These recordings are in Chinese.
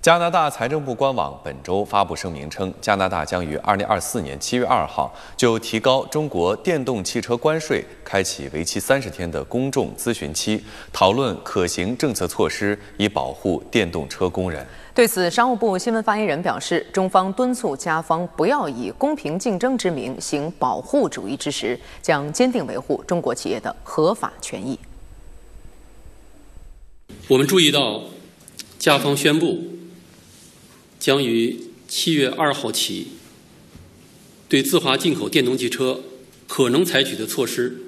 加拿大财政部官网本周发布声明称，加拿大将于二零二四年七月二号就提高中国电动汽车关税开启为期三十天的公众咨询期，讨论可行政策措施，以保护电动车工人。对此，商务部新闻发言人表示，中方敦促加方不要以公平竞争之名行保护主义之实，将坚定维护中国企业的合法权益。我们注意到，加方宣布。将于七月二号起，对自华进口电动汽车可能采取的措施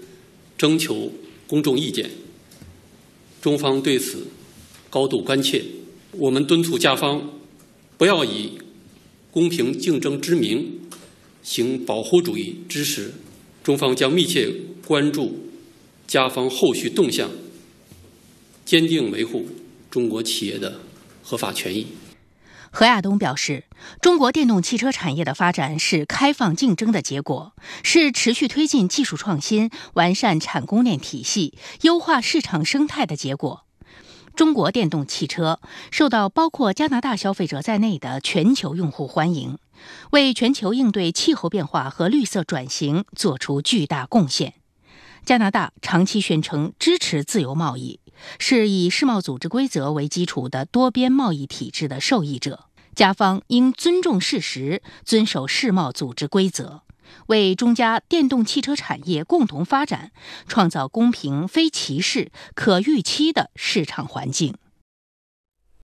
征求公众意见。中方对此高度关切，我们敦促加方不要以公平竞争之名行保护主义之实。中方将密切关注加方后续动向，坚定维护中国企业的合法权益。何亚东表示，中国电动汽车产业的发展是开放竞争的结果，是持续推进技术创新、完善产供链体系、优化市场生态的结果。中国电动汽车受到包括加拿大消费者在内的全球用户欢迎，为全球应对气候变化和绿色转型做出巨大贡献。加拿大长期宣称支持自由贸易，是以世贸组织规则为基础的多边贸易体制的受益者。加方应尊重事实，遵守世贸组织规则，为中加电动汽车产业共同发展创造公平、非歧视、可预期的市场环境。